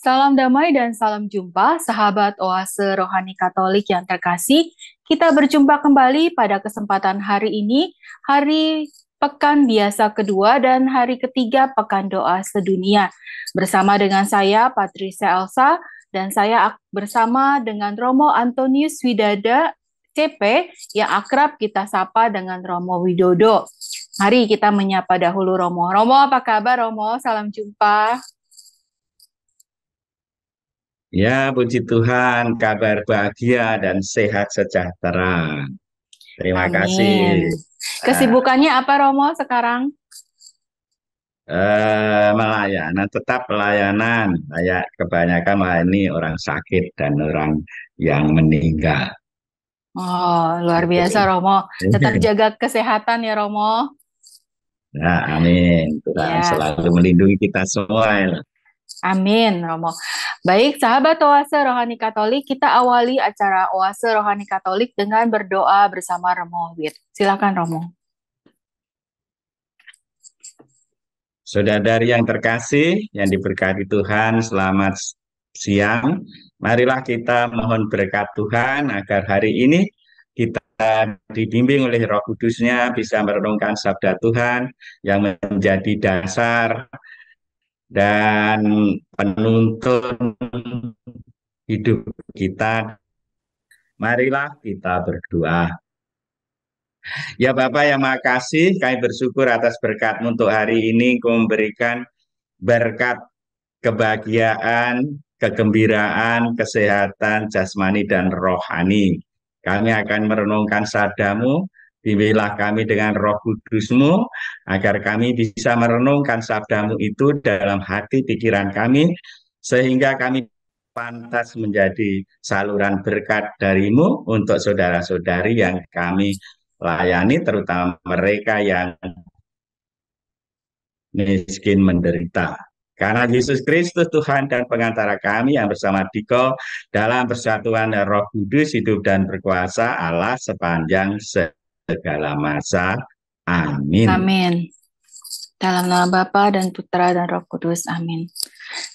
Salam damai dan salam jumpa, sahabat Oase Rohani Katolik yang terkasih. Kita berjumpa kembali pada kesempatan hari ini, hari pekan biasa kedua dan hari ketiga pekan doa sedunia. Bersama dengan saya, Patricia Elsa, dan saya bersama dengan Romo Antonius Widada, CP, yang akrab kita sapa dengan Romo Widodo. Mari kita menyapa dahulu Romo. Romo, apa kabar Romo? Salam jumpa. Ya, puji Tuhan, kabar bahagia dan sehat sejahtera. Terima Amin. kasih. Kesibukannya apa Romo sekarang? Eh, melayanan tetap pelayanan. Saya kebanyakan melayani orang sakit dan orang yang meninggal. Oh, luar gitu. biasa Romo. Tetap jaga kesehatan ya Romo. Nah, amin. Tuhan ya. selalu melindungi kita semua. Ya. Amin, Romo. Baik, sahabat Oase Rohani Katolik, kita awali acara Oase Rohani Katolik dengan berdoa bersama Romo Wit. Silakan Romo. Saudara Saudari yang terkasih, yang diberkati Tuhan, selamat siang. Marilah kita mohon berkat Tuhan agar hari ini kita dibimbing oleh Roh Kudusnya bisa merenungkan sabda Tuhan yang menjadi dasar dan penuntun hidup kita. Marilah kita berdoa. Ya Bapak yang makasih, kami bersyukur atas berkat untuk hari ini kau memberikan berkat kebahagiaan, kegembiraan, kesehatan jasmani dan rohani. Kami akan merenungkan sadamu, Bimbinglah kami dengan roh kudusmu, agar kami bisa merenungkan sabdamu itu dalam hati pikiran kami, sehingga kami pantas menjadi saluran berkat darimu untuk saudara-saudari yang kami layani, terutama mereka yang miskin menderita. Karena Yesus Kristus Tuhan dan pengantara kami yang bersama Diko dalam persatuan Roh Kudus hidup dan berkuasa Allah sepanjang se segala masa. Amin. Amin. Dalam nama Bapa dan Putra dan Roh Kudus. Amin.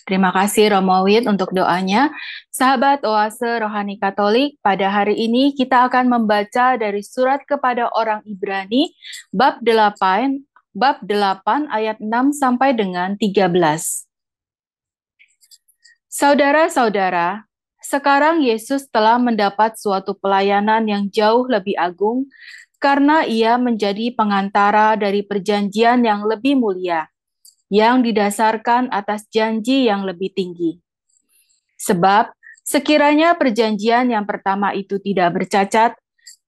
Terima kasih Romo Wid untuk doanya. Sahabat Oase Rohani Katolik, pada hari ini kita akan membaca dari surat kepada orang Ibrani bab 8 bab 8 ayat 6 sampai dengan 13. Saudara-saudara, sekarang Yesus telah mendapat suatu pelayanan yang jauh lebih agung karena ia menjadi pengantara dari perjanjian yang lebih mulia, yang didasarkan atas janji yang lebih tinggi. Sebab, sekiranya perjanjian yang pertama itu tidak bercacat,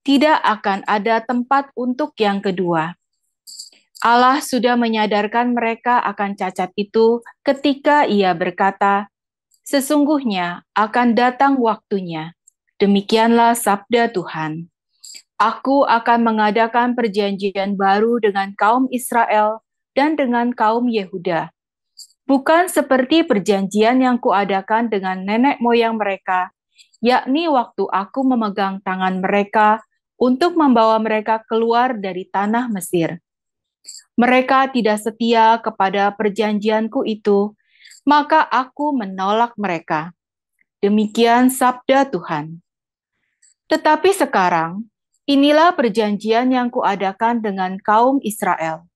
tidak akan ada tempat untuk yang kedua. Allah sudah menyadarkan mereka akan cacat itu ketika Ia berkata, "Sesungguhnya akan datang waktunya." Demikianlah sabda Tuhan. Aku akan mengadakan perjanjian baru dengan kaum Israel dan dengan kaum Yehuda. Bukan seperti perjanjian yang kuadakan dengan nenek moyang mereka, yakni waktu aku memegang tangan mereka untuk membawa mereka keluar dari tanah Mesir. Mereka tidak setia kepada perjanjianku itu, maka aku menolak mereka. Demikian sabda Tuhan. Tetapi sekarang, Inilah perjanjian yang kuadakan dengan kaum Israel.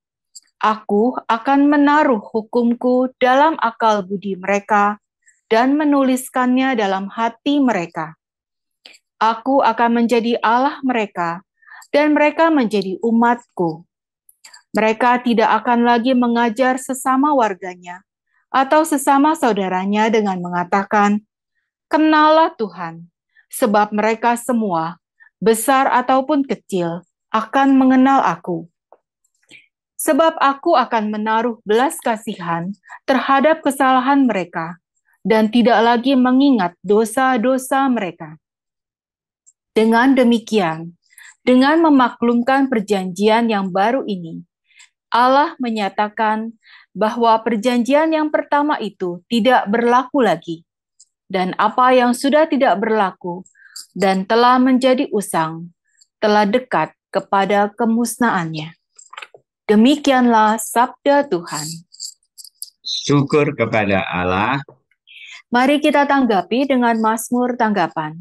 Aku akan menaruh hukumku dalam akal budi mereka dan menuliskannya dalam hati mereka. Aku akan menjadi Allah mereka, dan mereka menjadi umatku. Mereka tidak akan lagi mengajar sesama warganya atau sesama saudaranya dengan mengatakan, "Kenalah Tuhan," sebab mereka semua besar ataupun kecil, akan mengenal aku. Sebab aku akan menaruh belas kasihan terhadap kesalahan mereka dan tidak lagi mengingat dosa-dosa mereka. Dengan demikian, dengan memaklumkan perjanjian yang baru ini, Allah menyatakan bahwa perjanjian yang pertama itu tidak berlaku lagi, dan apa yang sudah tidak berlaku dan telah menjadi usang, telah dekat kepada kemusnaannya. Demikianlah sabda Tuhan. Syukur kepada Allah. Mari kita tanggapi dengan Mazmur tanggapan.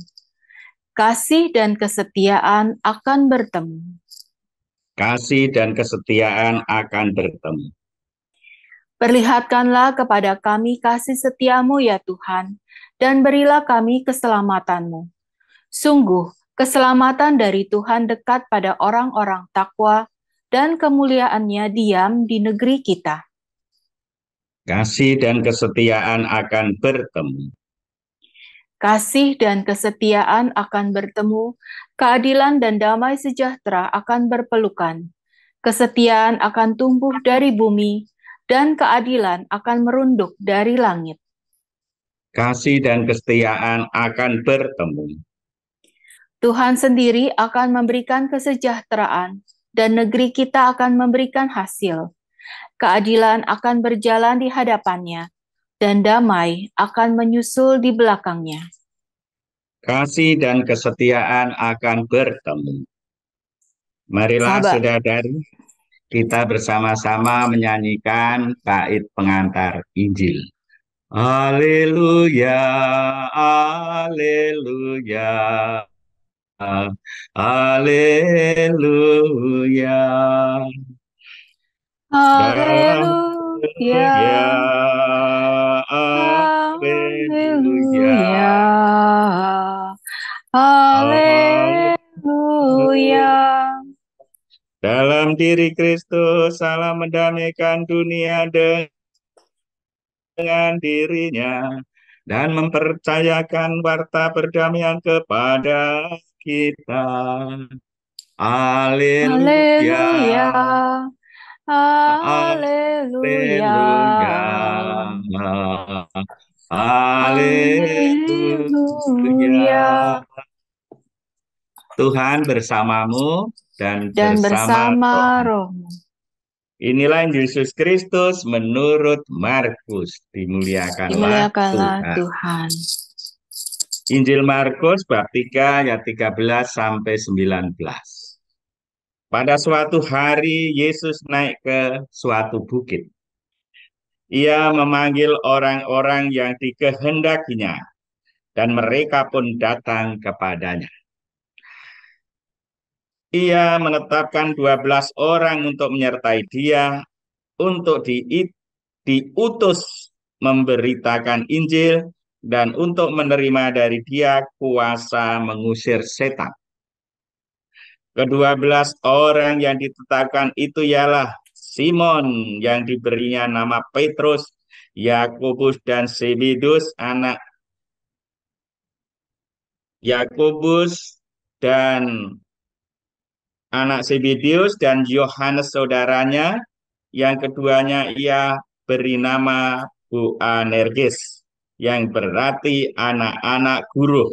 Kasih dan kesetiaan akan bertemu. Kasih dan kesetiaan akan bertemu. Perlihatkanlah kepada kami kasih setiamu ya Tuhan, dan berilah kami keselamatanmu Sungguh, keselamatan dari Tuhan dekat pada orang-orang takwa dan kemuliaannya diam di negeri kita. Kasih dan kesetiaan akan bertemu. Kasih dan kesetiaan akan bertemu, keadilan dan damai sejahtera akan berpelukan. Kesetiaan akan tumbuh dari bumi, dan keadilan akan merunduk dari langit. Kasih dan kesetiaan akan bertemu Tuhan sendiri akan memberikan kesejahteraan dan negeri kita akan memberikan hasil. Keadilan akan berjalan di hadapannya dan damai akan menyusul di belakangnya. Kasih dan kesetiaan akan bertemu. Marilah saudara-saudari kita bersama-sama menyanyikan bait pengantar Injil. Haleluya, haleluya. Haleluya. Haleluya. Haleluya. Haleluya. Dalam diri Kristus salam mendamaikan dunia dengan dirinya dan mempercayakan warta perdamaian kepada kita. Haleluya. Haleluya. Haleluya. Tuhan bersamamu dan, dan bersama, bersama rohmu. Inilah Yesus Kristus menurut Markus. Dimuliakanlah, Dimuliakanlah Tuhan. Tuhan. Injil Markus bab 3 ayat 13 sampai 19. Pada suatu hari Yesus naik ke suatu bukit. Ia memanggil orang-orang yang dikehendakinya dan mereka pun datang kepadanya. Ia menetapkan 12 orang untuk menyertai dia untuk di, diutus memberitakan Injil dan untuk menerima dari dia kuasa mengusir setan. Kedua belas orang yang ditetapkan itu ialah Simon yang diberinya nama Petrus, Yakobus dan Sebedus anak Yakobus dan anak Sebedius dan Yohanes saudaranya yang keduanya ia beri nama Anergis yang berarti anak-anak guru.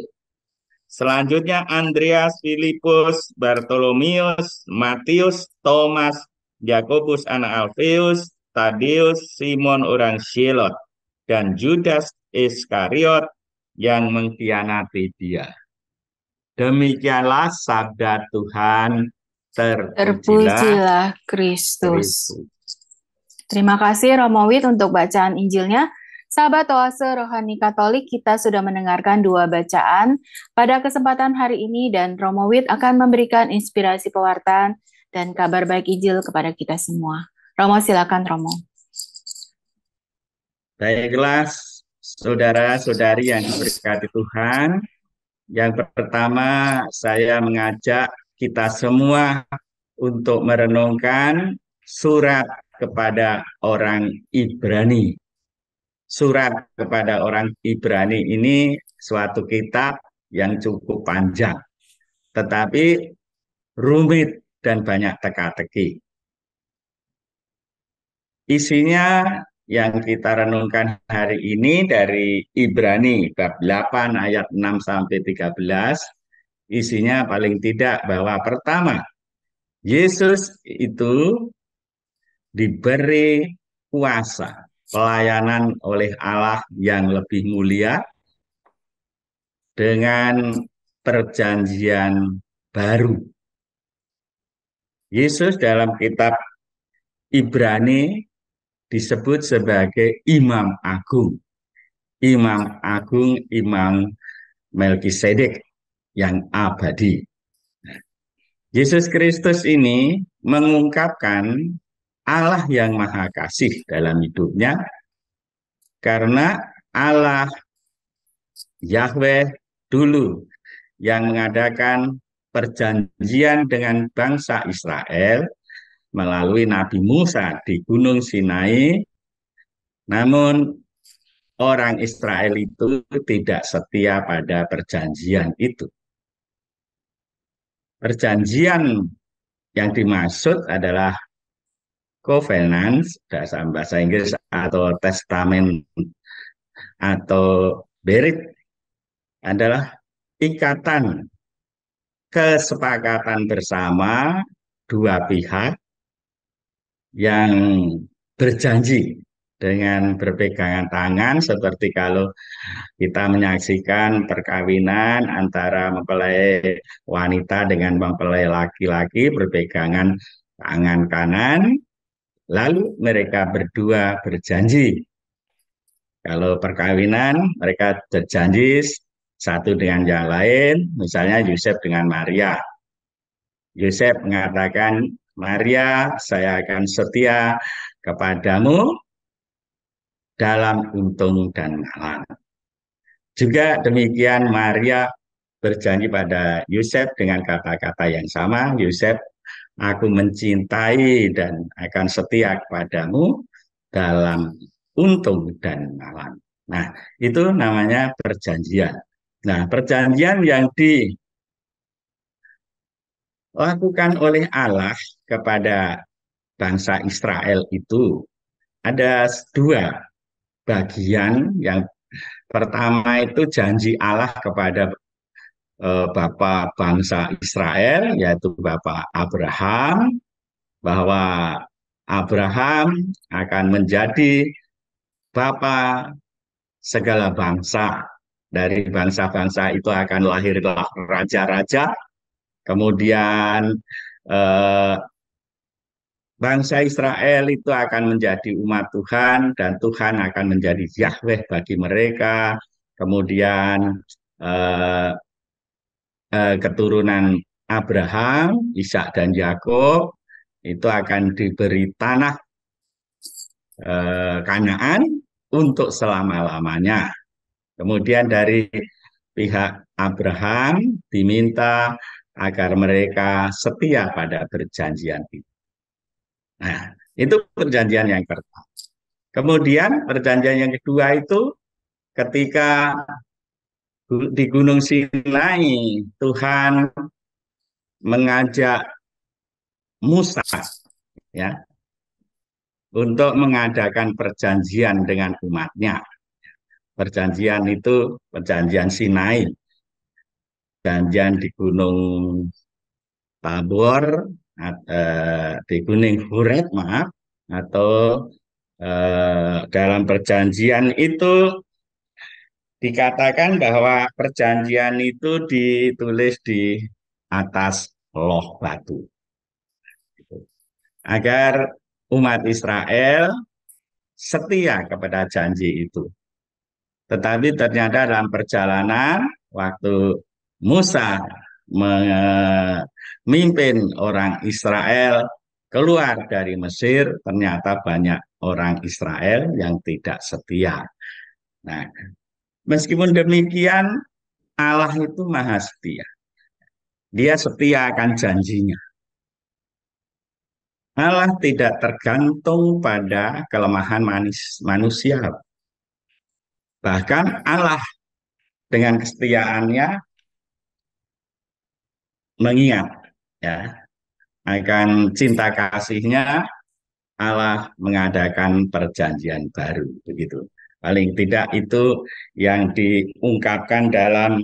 Selanjutnya Andreas, Filipus, Bartolomius, Matius, Thomas, Yakobus anak Alfeus, Tadius, Simon orang Silot, dan Judas Iskariot yang mengkhianati dia. Demikianlah sabda Tuhan. Terpujilah, Kristus. Kristus. Terima kasih Romowit untuk bacaan Injilnya. Sahabat Oase Rohani Katolik, kita sudah mendengarkan dua bacaan pada kesempatan hari ini dan Romo Wit akan memberikan inspirasi pewartaan dan kabar baik Injil kepada kita semua. Romo, silakan Romo. Baiklah, saudara-saudari yang diberkati Tuhan. Yang pertama, saya mengajak kita semua untuk merenungkan surat kepada orang Ibrani surat kepada orang Ibrani ini suatu kitab yang cukup panjang, tetapi rumit dan banyak teka-teki. Isinya yang kita renungkan hari ini dari Ibrani bab 8 ayat 6 sampai 13 isinya paling tidak bahwa pertama Yesus itu diberi kuasa pelayanan oleh Allah yang lebih mulia dengan perjanjian baru. Yesus dalam kitab Ibrani disebut sebagai Imam Agung. Imam Agung, Imam Melkisedek yang abadi. Yesus Kristus ini mengungkapkan Allah yang maha kasih dalam hidupnya karena Allah Yahweh dulu yang mengadakan perjanjian dengan bangsa Israel melalui Nabi Musa di Gunung Sinai. Namun orang Israel itu tidak setia pada perjanjian itu. Perjanjian yang dimaksud adalah covenants bahasa bahasa Inggris atau testamen atau berit adalah ikatan kesepakatan bersama dua pihak yang berjanji dengan berpegangan tangan seperti kalau kita menyaksikan perkawinan antara mempelai wanita dengan mempelai laki-laki berpegangan tangan kanan Lalu mereka berdua berjanji. Kalau perkawinan, mereka berjanji satu dengan yang lain, misalnya Yusuf dengan Maria. Yusuf mengatakan, Maria, saya akan setia kepadamu dalam untung dan malang. Juga demikian Maria berjanji pada Yusuf dengan kata-kata yang sama. Yusuf aku mencintai dan akan setia kepadamu dalam untung dan malam. Nah, itu namanya perjanjian. Nah, perjanjian yang dilakukan oleh Allah kepada bangsa Israel itu ada dua bagian yang pertama itu janji Allah kepada eh, bapak bangsa Israel yaitu bapak Abraham bahwa Abraham akan menjadi bapak segala bangsa dari bangsa-bangsa itu akan lahirlah raja-raja kemudian eh, bangsa Israel itu akan menjadi umat Tuhan dan Tuhan akan menjadi Yahweh bagi mereka kemudian eh, eh, keturunan Abraham, Ishak dan Yakub itu akan diberi tanah eh, Kanaan untuk selama-lamanya. Kemudian dari pihak Abraham diminta agar mereka setia pada perjanjian itu. Nah, itu perjanjian yang pertama. Kemudian perjanjian yang kedua itu ketika di Gunung Sinai Tuhan mengajak Musa ya untuk mengadakan perjanjian dengan umatnya. Perjanjian itu perjanjian Sinai. Perjanjian di Gunung Tabor eh, di Gunung Huret maaf atau eh, dalam perjanjian itu dikatakan bahwa perjanjian itu ditulis di atas loh batu. Agar umat Israel setia kepada janji itu. Tetapi ternyata dalam perjalanan waktu Musa memimpin orang Israel keluar dari Mesir, ternyata banyak orang Israel yang tidak setia. Nah, Meskipun demikian, Allah itu maha setia. Dia setia akan janjinya. Allah tidak tergantung pada kelemahan manis, manusia. Bahkan Allah dengan kesetiaannya mengingat ya akan cinta kasihnya Allah mengadakan perjanjian baru begitu paling tidak itu yang diungkapkan dalam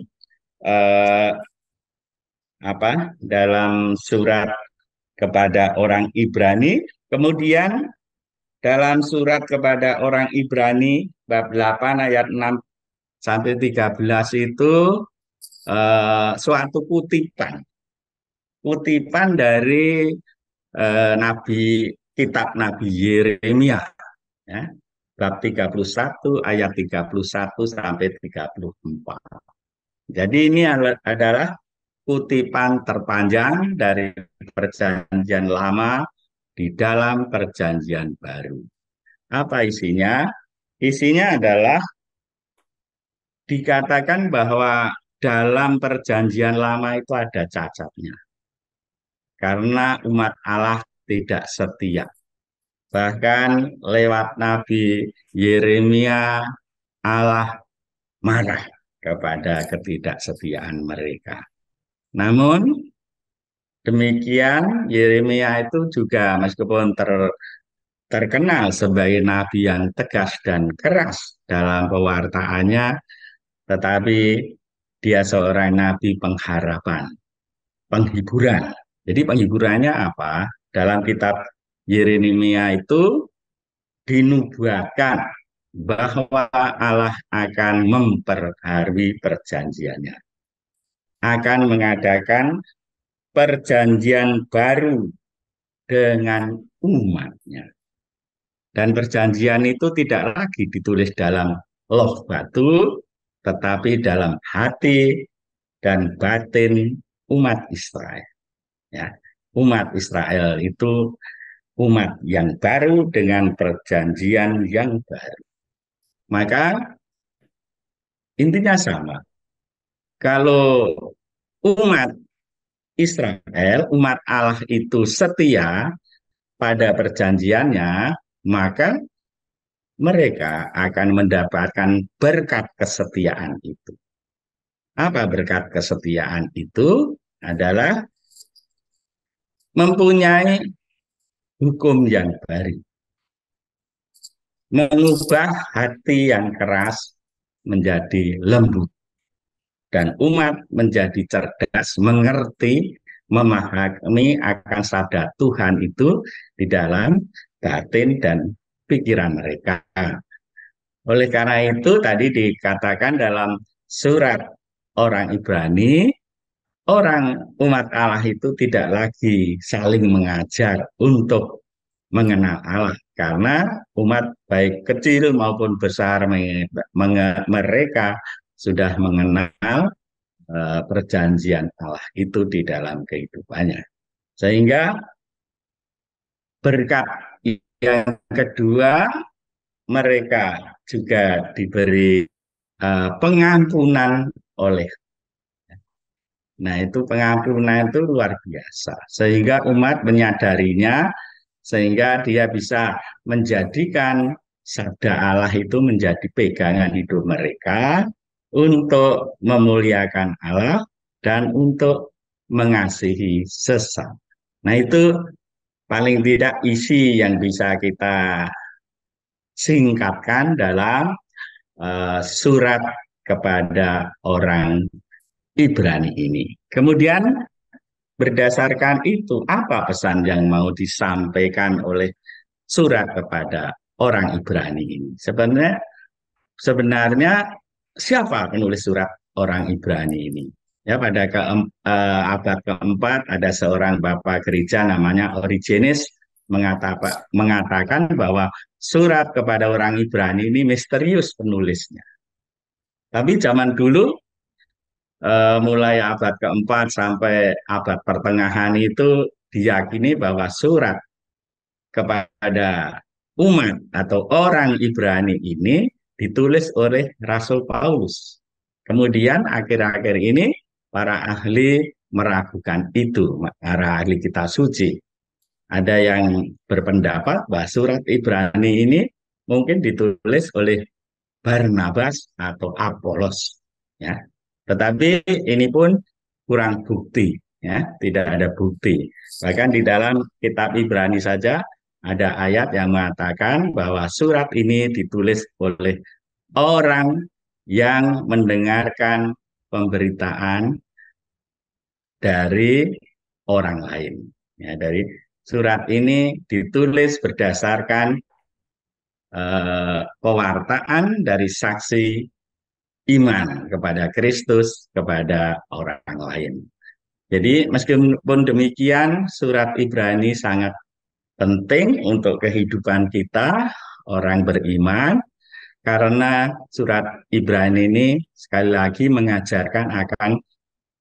eh, apa dalam surat kepada orang Ibrani kemudian dalam surat kepada orang Ibrani bab 8 ayat 6 sampai 13 itu eh, suatu kutipan kutipan dari eh, nabi kitab nabi Yeremia ya bab 31 ayat 31 sampai 34. Jadi ini adalah kutipan terpanjang dari perjanjian lama di dalam perjanjian baru. Apa isinya? Isinya adalah dikatakan bahwa dalam perjanjian lama itu ada cacatnya. Karena umat Allah tidak setia Bahkan lewat Nabi Yeremia Allah marah kepada ketidaksetiaan mereka. Namun demikian Yeremia itu juga meskipun ter, terkenal sebagai nabi yang tegas dan keras dalam pewartaannya, tetapi dia seorang nabi pengharapan, penghiburan. Jadi penghiburannya apa? Dalam kitab Yeremia itu dinubuatkan bahwa Allah akan memperharui perjanjiannya. Akan mengadakan perjanjian baru dengan umatnya. Dan perjanjian itu tidak lagi ditulis dalam loh batu, tetapi dalam hati dan batin umat Israel. Ya, umat Israel itu umat yang baru dengan perjanjian yang baru. Maka intinya sama. Kalau umat Israel, umat Allah itu setia pada perjanjiannya, maka mereka akan mendapatkan berkat kesetiaan itu. Apa berkat kesetiaan itu? Adalah mempunyai hukum yang baru. Mengubah hati yang keras menjadi lembut. Dan umat menjadi cerdas, mengerti, memahami akan sabda Tuhan itu di dalam batin dan pikiran mereka. Oleh karena itu tadi dikatakan dalam surat orang Ibrani orang umat Allah itu tidak lagi saling mengajar untuk mengenal Allah karena umat baik kecil maupun besar mereka sudah mengenal eh, perjanjian Allah itu di dalam kehidupannya sehingga berkat yang kedua mereka juga diberi eh, pengampunan oleh Nah, itu pengampunan itu luar biasa. Sehingga umat menyadarinya, sehingga dia bisa menjadikan sabda Allah itu menjadi pegangan hidup mereka untuk memuliakan Allah dan untuk mengasihi sesat Nah, itu paling tidak isi yang bisa kita singkatkan dalam uh, surat kepada orang Ibrani ini. Kemudian berdasarkan itu apa pesan yang mau disampaikan oleh surat kepada orang Ibrani ini? Sebenarnya sebenarnya siapa penulis surat orang Ibrani ini? Ya pada ke, eh, abad keempat ada seorang bapak gereja namanya Origenes mengatakan mengatakan bahwa surat kepada orang Ibrani ini misterius penulisnya. Tapi zaman dulu eh, mulai abad keempat sampai abad pertengahan itu diyakini bahwa surat kepada umat atau orang Ibrani ini ditulis oleh Rasul Paulus. Kemudian akhir-akhir ini para ahli meragukan itu, para ahli kita suci. Ada yang berpendapat bahwa surat Ibrani ini mungkin ditulis oleh Barnabas atau Apolos. Ya, tetapi ini pun kurang bukti, ya, tidak ada bukti. Bahkan di dalam kitab Ibrani saja ada ayat yang mengatakan bahwa surat ini ditulis oleh orang yang mendengarkan pemberitaan dari orang lain. Ya, dari surat ini ditulis berdasarkan eh, pewartaan dari saksi iman iya. kepada Kristus, kepada orang lain. Jadi meskipun demikian surat Ibrani sangat penting untuk kehidupan kita orang beriman karena surat Ibrani ini sekali lagi mengajarkan akan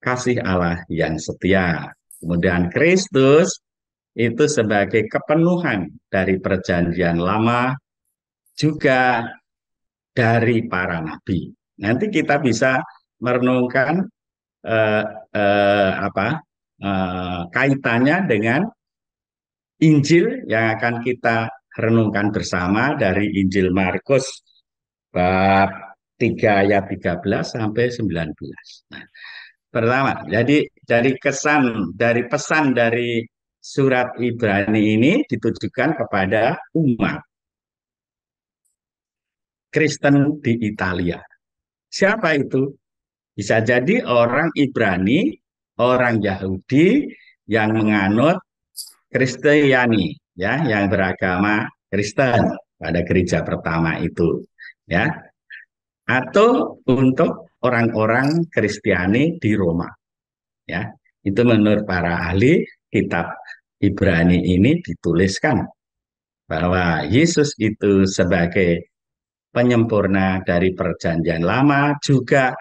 kasih Allah yang setia. Kemudian Kristus itu sebagai kepenuhan dari perjanjian lama juga dari para nabi. Nanti kita bisa merenungkan eh, eh, apa eh, kaitannya dengan Injil yang akan kita renungkan bersama dari Injil Markus bab 3 ayat 13 sampai 19. Nah, pertama, jadi dari kesan dari pesan dari surat Ibrani ini ditujukan kepada umat Kristen di Italia. Siapa itu? Bisa jadi orang Ibrani, orang Yahudi yang menganut Kristiani, ya, yang beragama Kristen pada gereja pertama itu, ya. Atau untuk orang-orang Kristiani di Roma, ya. Itu menurut para ahli kitab Ibrani ini dituliskan bahwa Yesus itu sebagai penyempurna dari perjanjian lama juga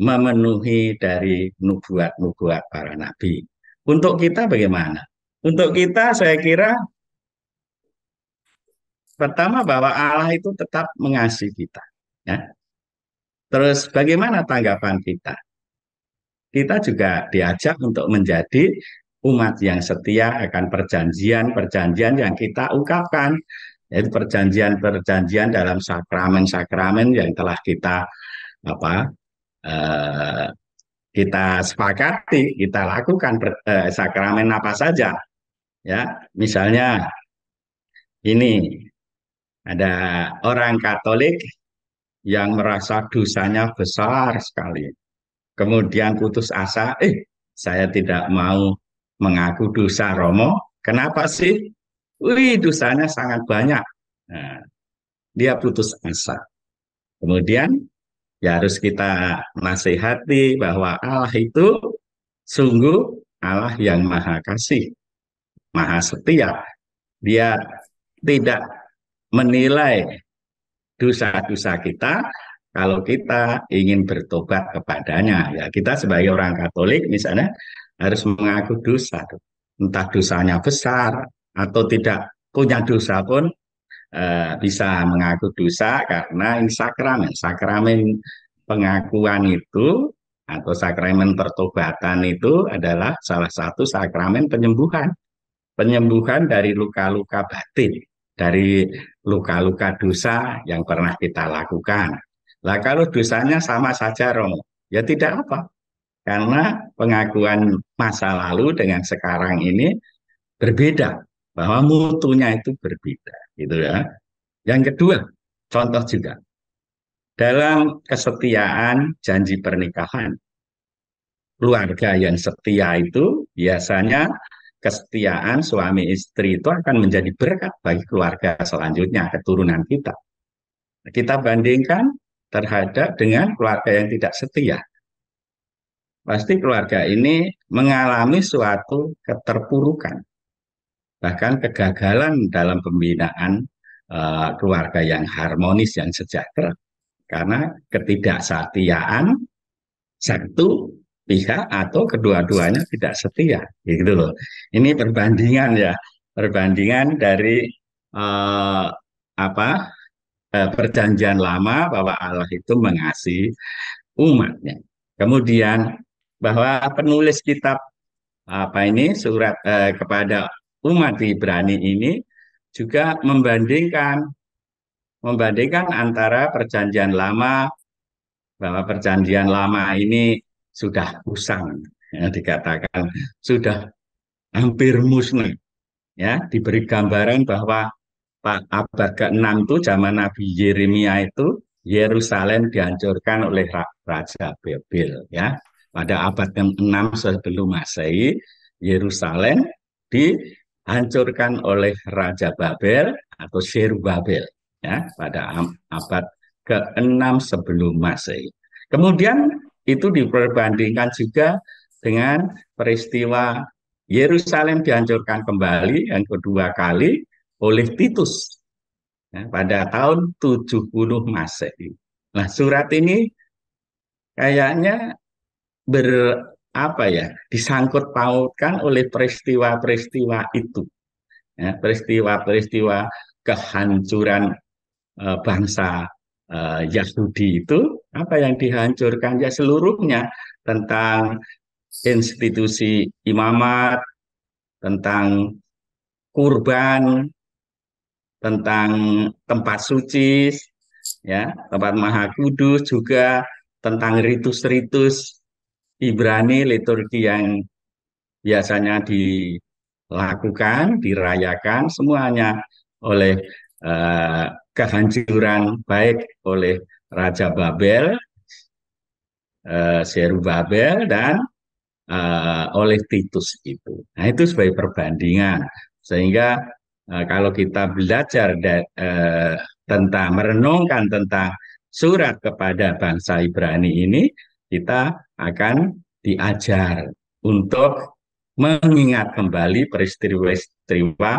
memenuhi dari nubuat-nubuat para nabi. Untuk kita bagaimana? Untuk kita saya kira pertama bahwa Allah itu tetap mengasihi kita, ya. Terus bagaimana tanggapan kita? Kita juga diajak untuk menjadi umat yang setia akan perjanjian-perjanjian yang kita ungkapkan. Itu perjanjian-perjanjian dalam sakramen-sakramen yang telah kita apa eh, kita sepakati, kita lakukan per, eh, sakramen apa saja. Ya, misalnya ini ada orang Katolik yang merasa dosanya besar sekali. Kemudian putus asa, eh saya tidak mau mengaku dosa Romo. Kenapa sih? wih dosanya sangat banyak. Nah, dia putus asa. Kemudian ya harus kita nasihati bahwa Allah itu sungguh Allah yang maha kasih, maha setia. Dia tidak menilai dosa-dosa kita kalau kita ingin bertobat kepadanya. Ya, kita sebagai orang Katolik misalnya harus mengaku dosa. Entah dosanya besar, atau tidak punya dosa pun eh, bisa mengaku dosa karena ini sakramen. Sakramen pengakuan itu atau sakramen pertobatan itu adalah salah satu sakramen penyembuhan. Penyembuhan dari luka-luka batin, dari luka-luka dosa yang pernah kita lakukan. Lah kalau dosanya sama saja Romo, ya tidak apa. Karena pengakuan masa lalu dengan sekarang ini berbeda bahwa mutunya itu berbeda gitu ya yang kedua contoh juga dalam kesetiaan janji pernikahan keluarga yang setia itu biasanya kesetiaan suami istri itu akan menjadi berkat bagi keluarga selanjutnya keturunan kita. Kita bandingkan terhadap dengan keluarga yang tidak setia. Pasti keluarga ini mengalami suatu keterpurukan bahkan kegagalan dalam pembinaan uh, keluarga yang harmonis yang sejahtera karena ketidaksetiaan satu pihak atau kedua-duanya tidak setia gitu loh ini perbandingan ya perbandingan dari uh, apa uh, perjanjian lama bahwa Allah itu mengasihi umatnya kemudian bahwa penulis kitab apa ini surat eh, kepada umat Ibrani ini juga membandingkan membandingkan antara perjanjian lama bahwa perjanjian lama ini sudah usang ya, dikatakan sudah hampir musnah ya diberi gambaran bahwa Pak abad ke-6 itu zaman Nabi Yeremia itu Yerusalem dihancurkan oleh Raja Babel ya pada abad ke-6 sebelum Masehi Yerusalem di dihancurkan oleh Raja Babel atau Babel ya pada abad ke-6 sebelum Masehi. Kemudian itu diperbandingkan juga dengan peristiwa Yerusalem dihancurkan kembali yang kedua kali oleh Titus ya, pada tahun 70 Masehi. Nah, surat ini kayaknya ber apa ya disangkut pautkan oleh peristiwa-peristiwa itu ya, peristiwa-peristiwa kehancuran e, bangsa e, Yahudi itu apa yang dihancurkan ya seluruhnya tentang institusi imamat tentang kurban tentang tempat suci ya tempat maha kudus juga tentang ritus-ritus Ibrani liturgi yang biasanya dilakukan, dirayakan semuanya oleh eh, kehancuran baik oleh Raja Babel, eh, Seru Babel dan eh, oleh Titus itu. Nah itu sebagai perbandingan sehingga eh, kalau kita belajar de, eh, tentang merenungkan tentang surat kepada bangsa Ibrani ini kita akan diajar untuk mengingat kembali peristiwa-peristiwa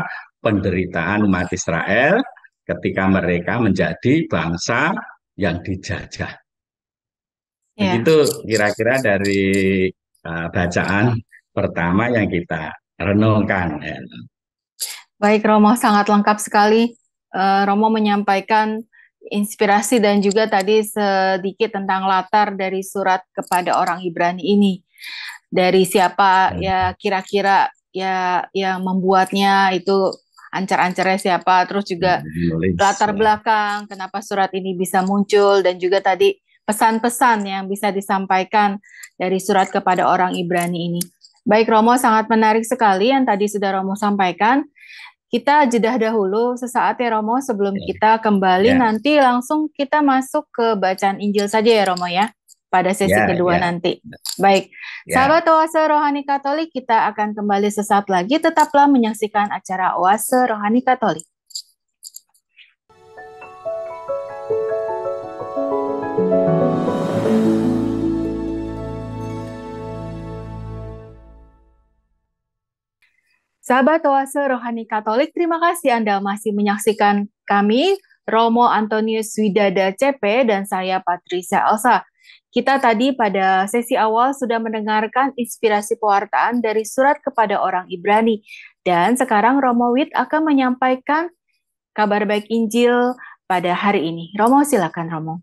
penderitaan umat Israel ketika mereka menjadi bangsa yang dijajah. Ya. Itu kira-kira dari uh, bacaan pertama yang kita renungkan. Baik Romo, sangat lengkap sekali. Uh, Romo menyampaikan inspirasi dan juga tadi sedikit tentang latar dari surat kepada orang Ibrani ini. Dari siapa hmm. ya kira-kira ya yang membuatnya itu ancar-ancarnya siapa, terus juga hmm, latar belakang kenapa surat ini bisa muncul dan juga tadi pesan-pesan yang bisa disampaikan dari surat kepada orang Ibrani ini. Baik Romo, sangat menarik sekali yang tadi sudah Romo sampaikan. Kita jeda dahulu sesaat ya Romo sebelum yeah. kita kembali yeah. nanti langsung kita masuk ke bacaan Injil saja ya Romo ya pada sesi yeah, kedua yeah. nanti. Baik. Yeah. Sahabat Oase Rohani Katolik, kita akan kembali sesaat lagi tetaplah menyaksikan acara Oase Rohani Katolik. Sahabat Oase Rohani Katolik, terima kasih Anda masih menyaksikan kami, Romo Antonius Widada CP dan saya Patricia Elsa. Kita tadi pada sesi awal sudah mendengarkan inspirasi pewartaan dari surat kepada orang Ibrani. Dan sekarang Romo Wid akan menyampaikan kabar baik Injil pada hari ini. Romo silakan Romo.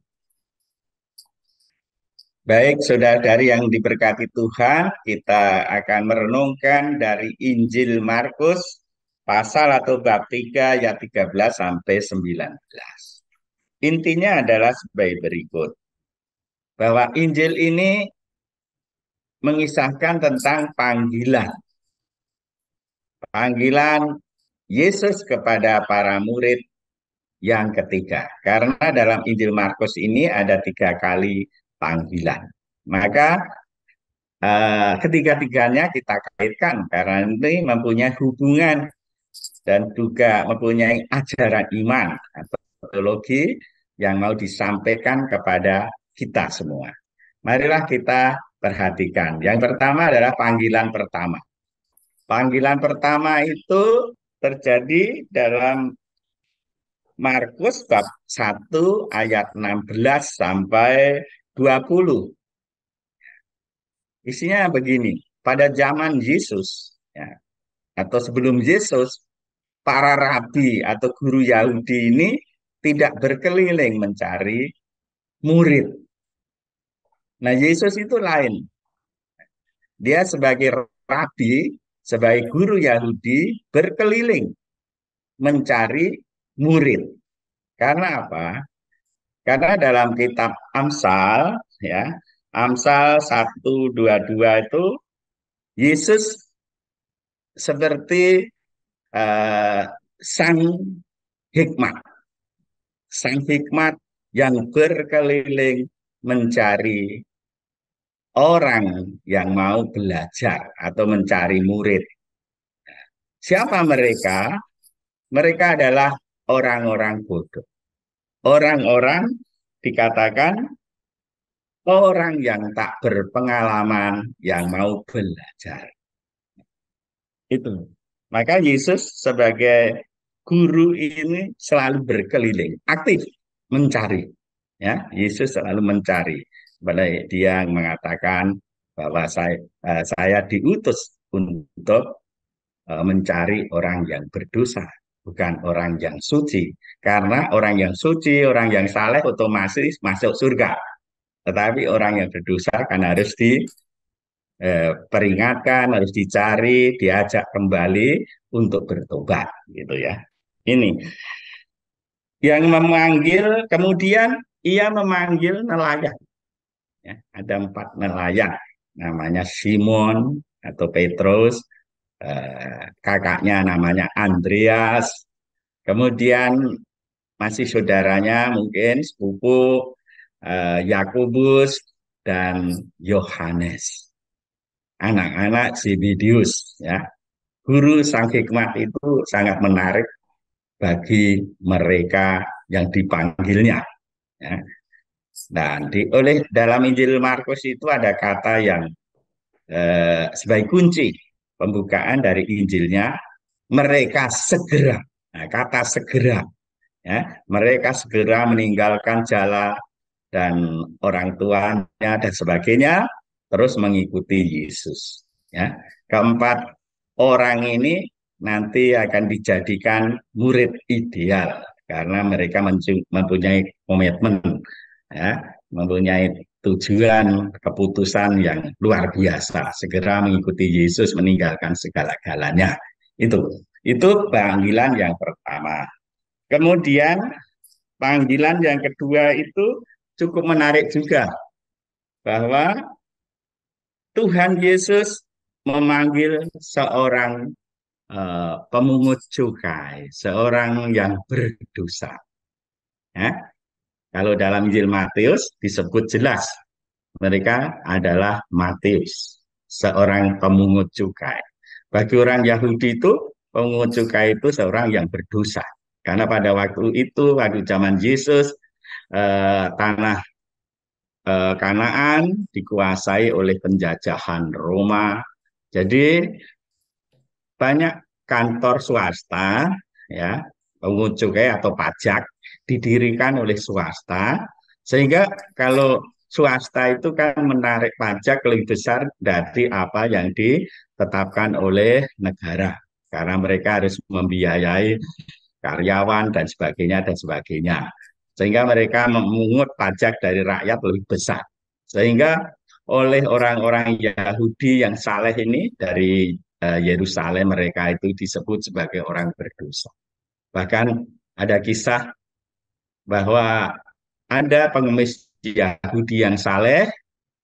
Baik, saudara dari yang diberkati Tuhan, kita akan merenungkan dari Injil Markus pasal atau bab 3 ayat 13 sampai 19. Intinya adalah sebagai berikut. Bahwa Injil ini mengisahkan tentang panggilan. Panggilan Yesus kepada para murid yang ketiga. Karena dalam Injil Markus ini ada tiga kali panggilan. Maka uh, ketiga-tiganya kita kaitkan karena ini mempunyai hubungan dan juga mempunyai ajaran iman atau teologi yang mau disampaikan kepada kita semua. Marilah kita perhatikan. Yang pertama adalah panggilan pertama. Panggilan pertama itu terjadi dalam Markus bab 1 ayat 16 sampai 20. Isinya begini, pada zaman Yesus ya, atau sebelum Yesus, para rabi atau guru Yahudi ini tidak berkeliling mencari murid. Nah, Yesus itu lain. Dia sebagai rabi, sebagai guru Yahudi berkeliling mencari murid. Karena apa? Karena dalam kitab Amsal ya, Amsal 122 itu Yesus seperti uh, sang hikmat. Sang hikmat yang berkeliling mencari orang yang mau belajar atau mencari murid. Siapa mereka? Mereka adalah orang-orang bodoh. Orang-orang dikatakan orang yang tak berpengalaman yang mau belajar. Itu. Maka Yesus sebagai guru ini selalu berkeliling, aktif mencari. Ya, Yesus selalu mencari. Balai dia mengatakan bahwa saya eh, saya diutus untuk eh, mencari orang yang berdosa, bukan orang yang suci. Karena orang yang suci, orang yang saleh otomatis masuk surga. Tetapi orang yang berdosa kan harus diperingatkan, eh, harus dicari, diajak kembali untuk bertobat gitu ya. Ini yang memanggil kemudian ia memanggil nelayan. Ya, ada empat nelayan namanya Simon atau Petrus, eh, kakaknya namanya Andreas, kemudian masih saudaranya mungkin sepupu eh, Yakobus dan Yohanes. Anak-anak Zebedius ya. Guru Sang Hikmat itu sangat menarik bagi mereka yang dipanggilnya. Ya. Dan di, oleh dalam Injil Markus itu ada kata yang eh, sebagai kunci pembukaan dari Injilnya mereka segera. Nah, kata segera Ya, mereka segera meninggalkan jala dan orang tuanya dan sebagainya terus mengikuti Yesus. Ya. Keempat orang ini nanti akan dijadikan murid ideal karena mereka mempunyai komitmen, ya, mempunyai tujuan keputusan yang luar biasa, segera mengikuti Yesus meninggalkan segala-galanya. Itu itu panggilan yang pertama. Kemudian panggilan yang kedua itu cukup menarik juga bahwa Tuhan Yesus memanggil seorang uh, pemungut cukai, seorang yang berdosa. Ya? Kalau dalam Injil Matius disebut jelas mereka adalah Matius, seorang pemungut cukai. Bagi orang Yahudi itu pemungut cukai itu seorang yang berdosa. Karena pada waktu itu, waktu zaman Yesus, eh, tanah eh, Kanaan dikuasai oleh penjajahan Roma. Jadi banyak kantor swasta, ya pengunjungnya atau pajak didirikan oleh swasta, sehingga kalau swasta itu kan menarik pajak lebih besar dari apa yang ditetapkan oleh negara karena mereka harus membiayai karyawan dan sebagainya dan sebagainya. Sehingga mereka memungut pajak dari rakyat lebih besar. Sehingga oleh orang-orang Yahudi yang saleh ini dari eh, Yerusalem uh, mereka itu disebut sebagai orang berdosa. Bahkan ada kisah bahwa ada pengemis Yahudi yang saleh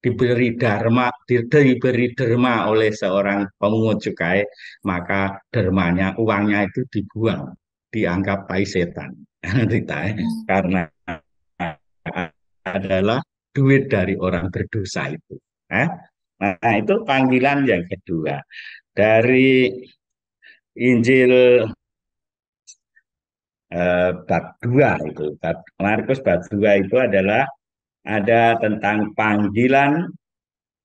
diberi derma diberi derma oleh seorang pemungut cukai maka dermanya uangnya itu dibuang dianggap tai setan eh? hmm. karena adalah duit dari orang berdosa itu. Eh? Nah itu panggilan yang kedua dari Injil eh, bab 2 itu Markus bab 2 itu adalah ada tentang panggilan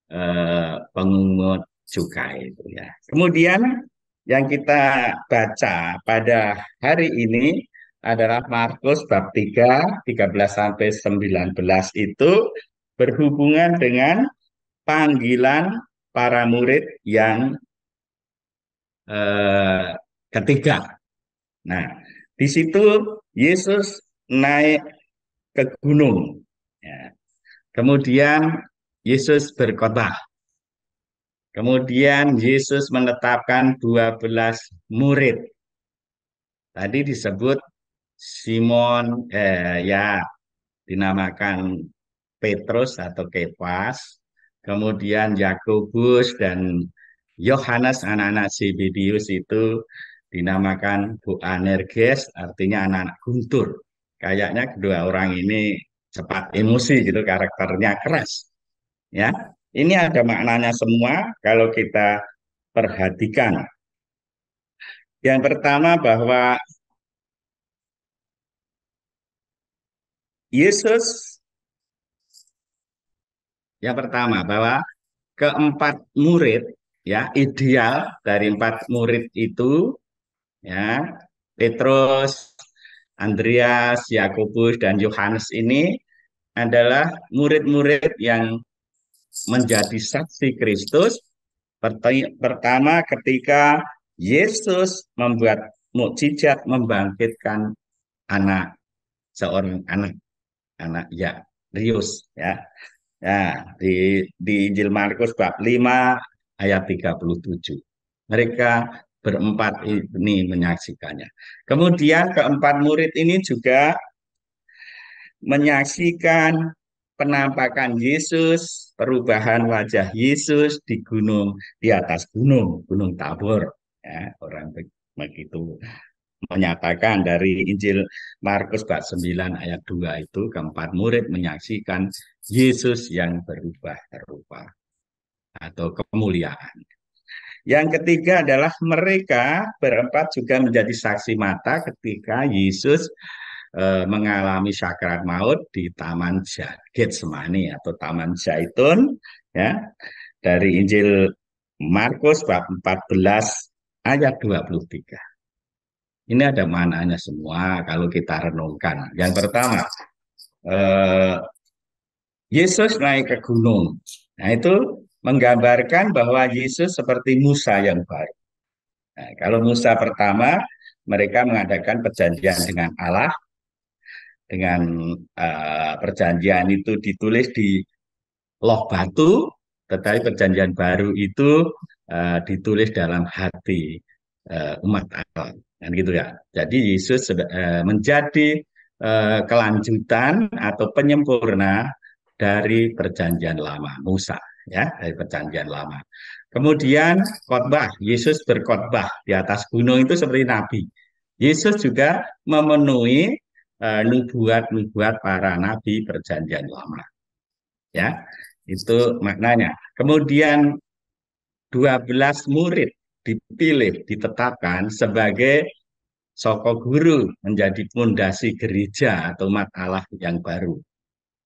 eh, pengungut cukai itu ya. Kemudian yang kita baca pada hari ini adalah Markus bab 3 13 sampai 19 itu berhubungan dengan panggilan para murid yang eh, ketiga. Nah, di situ Yesus naik ke gunung. Ya. Kemudian Yesus berkotbah. Kemudian Yesus menetapkan 12 murid. Tadi disebut Simon, eh, ya dinamakan Petrus atau Kepas. kemudian Yakobus dan Yohanes anak-anak Zebedius itu dinamakan Boanerges, artinya anak-anak guntur. Kayaknya kedua orang ini cepat emosi gitu, karakternya keras. Ya, ini ada maknanya semua kalau kita perhatikan. Yang pertama bahwa Yesus yang pertama bahwa keempat murid ya ideal dari empat murid itu ya Petrus, Andreas, Yakobus dan Yohanes ini adalah murid-murid yang menjadi saksi Kristus pertama ketika Yesus membuat mukjizat membangkitkan anak seorang anak anak ya Rius ya ya di di Injil Markus bab 5 ayat 37 mereka berempat ini menyaksikannya kemudian keempat murid ini juga menyaksikan penampakan Yesus, perubahan wajah Yesus di gunung di atas gunung, gunung Tabor. Ya, orang begitu menyatakan dari Injil Markus bab 9 ayat 2 itu keempat murid menyaksikan Yesus yang berubah terubah atau kemuliaan. Yang ketiga adalah mereka berempat juga menjadi saksi mata ketika Yesus eh, mengalami sakrat maut di Taman Jaget Semani atau Taman Zaitun ya dari Injil Markus bab 14 ayat 23. Ini ada mananya semua kalau kita renungkan. Yang pertama, eh, Yesus naik ke gunung. Nah itu menggambarkan bahwa Yesus seperti Musa yang baik. Nah, kalau Musa pertama, mereka mengadakan perjanjian dengan Allah, dengan uh, perjanjian itu ditulis di loh batu, tetapi perjanjian baru itu uh, ditulis dalam hati uh, umat Allah, Dan gitu ya. Jadi Yesus uh, menjadi uh, kelanjutan atau penyempurna dari perjanjian lama Musa, ya dari perjanjian lama. Kemudian khotbah, Yesus berkhotbah di atas gunung itu seperti nabi. Yesus juga memenuhi Eh, nubuat-nubuat para nabi perjanjian lama. Ya, itu maknanya. Kemudian 12 murid dipilih, ditetapkan sebagai soko guru menjadi fondasi gereja atau umat yang baru.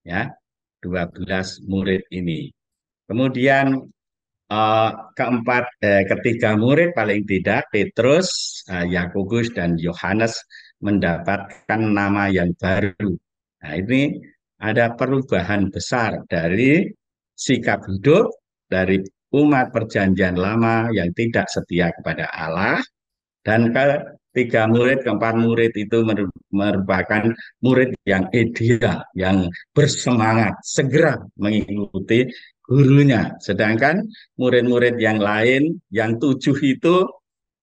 Ya, 12 murid ini. Kemudian uh, keempat eh, ketiga murid paling tidak Petrus, eh, Yakobus dan Yohanes mendapatkan nama yang baru. Nah, ini ada perubahan besar dari sikap hidup dari umat perjanjian lama yang tidak setia kepada Allah dan ke tiga murid, keempat murid itu merupakan murid yang ideal, yang bersemangat, segera mengikuti gurunya. Sedangkan murid-murid yang lain, yang tujuh itu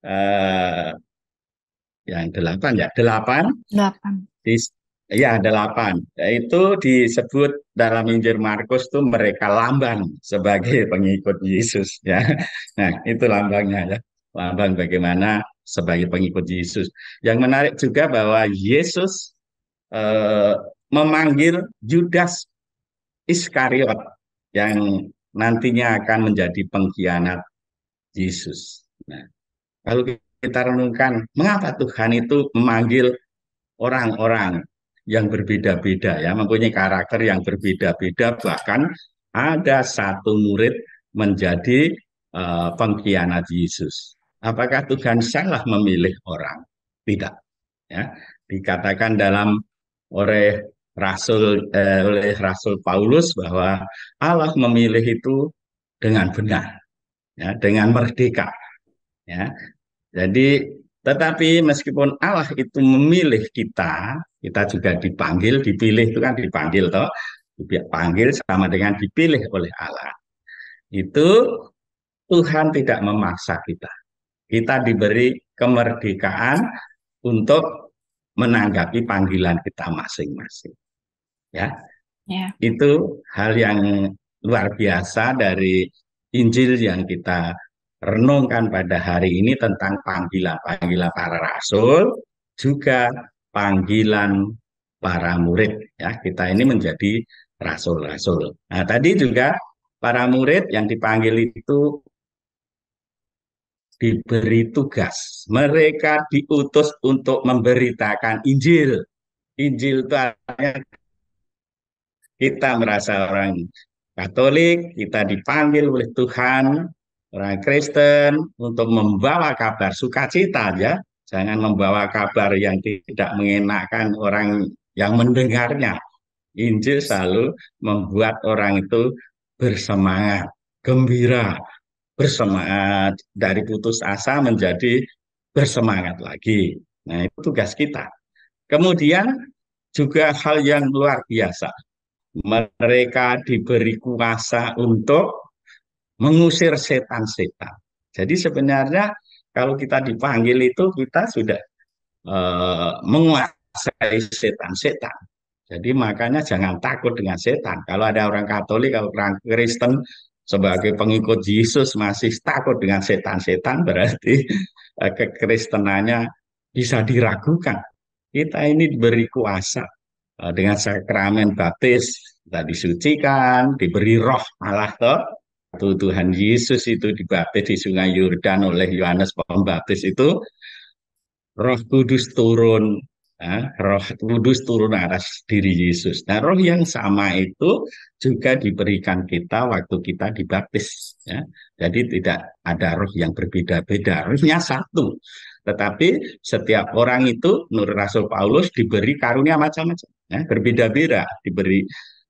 eh, yang delapan ya delapan delapan di, ya delapan itu disebut dalam Injil Markus tuh mereka lambang sebagai pengikut Yesus ya nah itu lambangnya ya lambang bagaimana sebagai pengikut Yesus yang menarik juga bahwa Yesus eh, memanggil Judas Iskariot yang nantinya akan menjadi pengkhianat Yesus nah kalau kita renungkan mengapa Tuhan itu memanggil orang-orang yang berbeda-beda ya, mempunyai karakter yang berbeda-beda bahkan ada satu murid menjadi uh, pengkhianat Yesus. Apakah Tuhan salah memilih orang? Tidak. Ya, dikatakan dalam oleh Rasul eh, oleh Rasul Paulus bahwa Allah memilih itu dengan benar, ya, dengan merdeka. Ya, jadi tetapi meskipun Allah itu memilih kita, kita juga dipanggil, dipilih itu kan dipanggil toh, dipanggil sama dengan dipilih oleh Allah. Itu Tuhan tidak memaksa kita. Kita diberi kemerdekaan untuk menanggapi panggilan kita masing-masing. Ya. Yeah. Itu hal yang luar biasa dari Injil yang kita renungkan pada hari ini tentang panggilan-panggilan para rasul juga panggilan para murid ya kita ini menjadi rasul-rasul. Nah, tadi juga para murid yang dipanggil itu diberi tugas. Mereka diutus untuk memberitakan Injil. Injil itu artinya kita merasa orang Katolik, kita dipanggil oleh Tuhan orang Kristen untuk membawa kabar sukacita ya. Jangan membawa kabar yang tidak mengenakan orang yang mendengarnya. Injil selalu membuat orang itu bersemangat, gembira, bersemangat dari putus asa menjadi bersemangat lagi. Nah, itu tugas kita. Kemudian juga hal yang luar biasa. Mereka diberi kuasa untuk mengusir setan-setan. Jadi sebenarnya kalau kita dipanggil itu kita sudah uh, menguasai setan-setan. Jadi makanya jangan takut dengan setan. Kalau ada orang Katolik, kalau orang Kristen sebagai pengikut Yesus masih takut dengan setan-setan berarti eh, kekristenannya bisa diragukan. Kita ini diberi kuasa eh, dengan sakramen baptis, kita disucikan, diberi roh malah toh waktu Tuhan Yesus itu dibaptis di Sungai Yordan oleh Yohanes Pembaptis itu Roh Kudus turun, nah, Roh Kudus turun atas diri Yesus. Nah, Roh yang sama itu juga diberikan kita waktu kita dibaptis. Ya. Jadi tidak ada Roh yang berbeda-beda, Rohnya satu. Tetapi setiap orang itu, Nur Rasul Paulus diberi karunia macam-macam, ya, berbeda-beda, diberi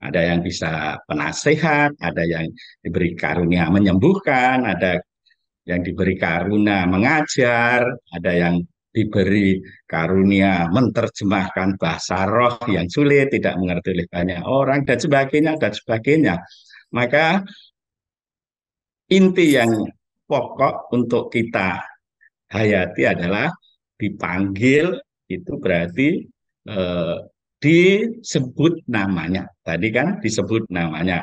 ada yang bisa penasehat, ada yang diberi karunia menyembuhkan, ada yang diberi karunia mengajar, ada yang diberi karunia menterjemahkan bahasa roh yang sulit, tidak mengerti oleh banyak orang, dan sebagainya, dan sebagainya. Maka inti yang pokok untuk kita hayati adalah dipanggil itu berarti eh, disebut namanya. Tadi kan disebut namanya.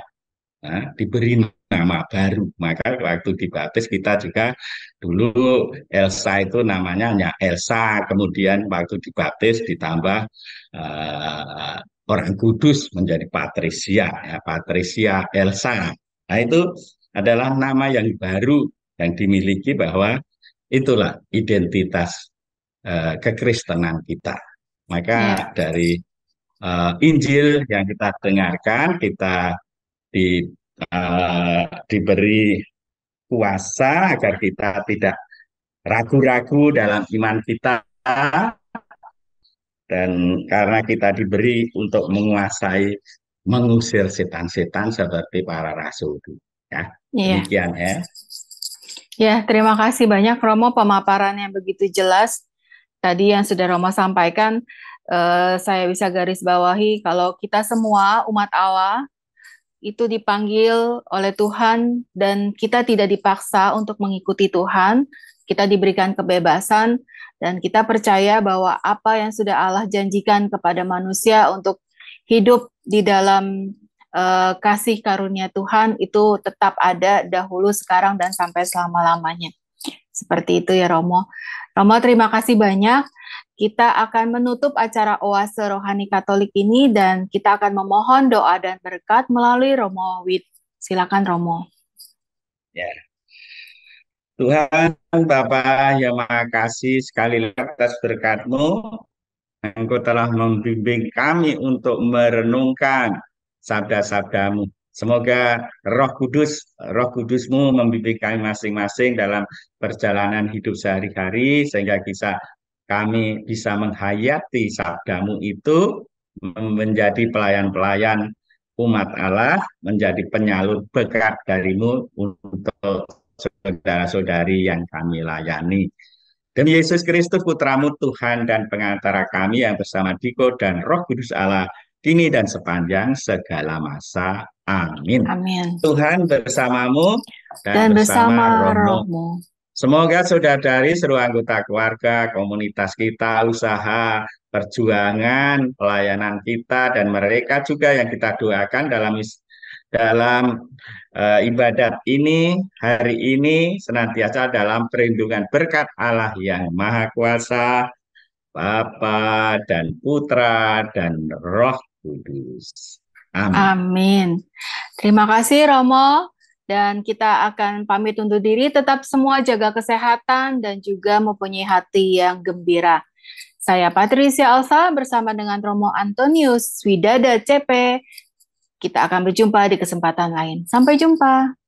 Nah, diberi nama baru. Maka waktu dibaptis kita juga dulu Elsa itu namanya hanya Elsa, kemudian waktu dibaptis ditambah uh, orang kudus menjadi Patricia ya, Patrisia Elsa. Nah itu adalah nama yang baru yang dimiliki bahwa itulah identitas uh, kekristenan kita. Maka ya. dari uh, Injil yang kita dengarkan, kita di, uh, diberi kuasa agar kita tidak ragu-ragu dalam iman kita dan karena kita diberi untuk menguasai mengusir setan-setan seperti para rasul itu ya yeah. demikian ya ya terima kasih banyak Romo pemaparan yang begitu jelas tadi yang sudah Romo sampaikan Eh, saya bisa garis bawahi kalau kita semua umat Allah itu dipanggil oleh Tuhan dan kita tidak dipaksa untuk mengikuti Tuhan, kita diberikan kebebasan dan kita percaya bahwa apa yang sudah Allah janjikan kepada manusia untuk hidup di dalam uh, kasih karunia Tuhan itu tetap ada dahulu, sekarang dan sampai selama-lamanya. Seperti itu ya Romo. Romo terima kasih banyak. Kita akan menutup acara Oase Rohani Katolik ini dan kita akan memohon doa dan berkat melalui Romo Wid. Silakan Romo. Ya. Tuhan Bapa yang Maha Kasih sekali lagi atas berkatMu mu Engkau telah membimbing kami untuk merenungkan sabda-sabdamu. Semoga Roh Kudus, Roh Kudusmu membimbing kami masing-masing dalam perjalanan hidup sehari-hari sehingga bisa kami bisa menghayati sabdamu itu menjadi pelayan-pelayan umat Allah, menjadi penyalur berkat darimu untuk saudara-saudari yang kami layani. Demi Yesus Kristus putramu Tuhan dan pengantara kami yang bersama Diko dan Roh Kudus Allah kini dan sepanjang segala masa. Amin. Amin. Tuhan bersamamu dan, dan bersama, bersama rohmu. rohmu. Semoga sudah dari seluruh anggota keluarga, komunitas kita, usaha, perjuangan, pelayanan kita, dan mereka juga yang kita doakan dalam dalam uh, ibadat ini hari ini senantiasa dalam perlindungan berkat Allah yang Maha Kuasa, Bapa dan Putra dan Roh Kudus. Amin. Amin. Terima kasih Romo dan kita akan pamit untuk diri. Tetap semua jaga kesehatan dan juga mempunyai hati yang gembira. Saya Patricia Alsa bersama dengan Romo Antonius Widada CP. Kita akan berjumpa di kesempatan lain. Sampai jumpa.